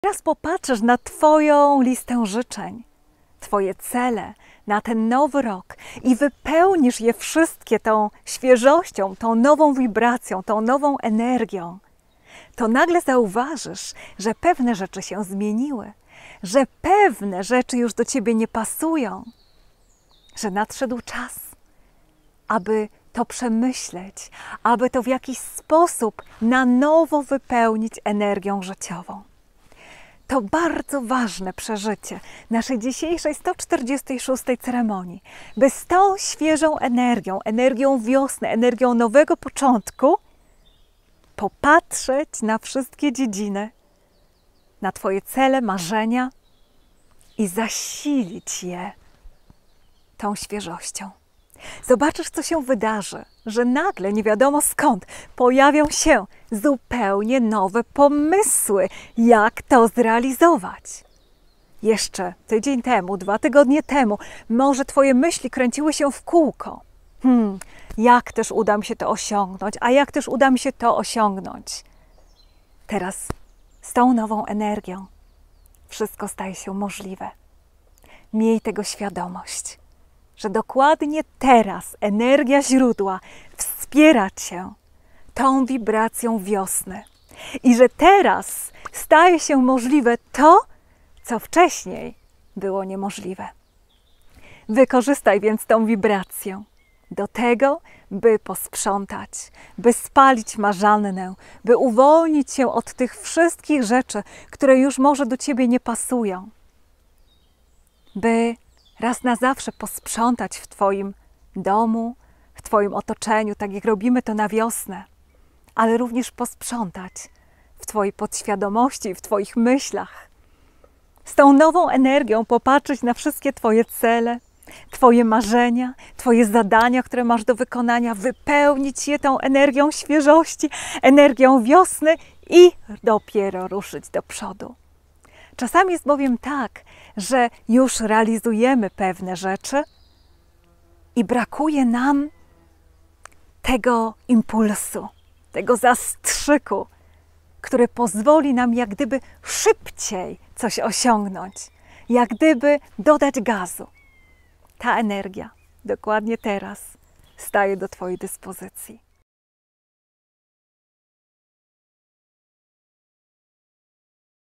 Teraz popatrzysz na Twoją listę życzeń, Twoje cele na ten nowy rok i wypełnisz je wszystkie tą świeżością, tą nową wibracją, tą nową energią, to nagle zauważysz, że pewne rzeczy się zmieniły, że pewne rzeczy już do Ciebie nie pasują, że nadszedł czas, aby to przemyśleć, aby to w jakiś sposób na nowo wypełnić energią życiową to bardzo ważne przeżycie naszej dzisiejszej 146 ceremonii, by z tą świeżą energią, energią wiosny, energią nowego początku, popatrzeć na wszystkie dziedziny, na Twoje cele, marzenia i zasilić je tą świeżością. Zobaczysz, co się wydarzy, że nagle, nie wiadomo skąd, pojawią się zupełnie nowe pomysły, jak to zrealizować. Jeszcze tydzień temu, dwa tygodnie temu, może Twoje myśli kręciły się w kółko. Hmm, jak też uda mi się to osiągnąć, a jak też uda mi się to osiągnąć. Teraz z tą nową energią wszystko staje się możliwe. Miej tego świadomość że dokładnie teraz energia źródła wspiera Cię tą wibracją wiosny i że teraz staje się możliwe to, co wcześniej było niemożliwe. Wykorzystaj więc tą wibrację do tego, by posprzątać, by spalić marzannę, by uwolnić się od tych wszystkich rzeczy, które już może do ciebie nie pasują, by raz na zawsze posprzątać w Twoim domu, w Twoim otoczeniu, tak jak robimy to na wiosnę, ale również posprzątać w Twojej podświadomości, w Twoich myślach. Z tą nową energią popatrzeć na wszystkie Twoje cele, Twoje marzenia, Twoje zadania, które masz do wykonania, wypełnić je tą energią świeżości, energią wiosny i dopiero ruszyć do przodu. Czasami jest bowiem tak, że już realizujemy pewne rzeczy i brakuje nam tego impulsu, tego zastrzyku, który pozwoli nam jak gdyby szybciej coś osiągnąć, jak gdyby dodać gazu. Ta energia dokładnie teraz staje do Twojej dyspozycji.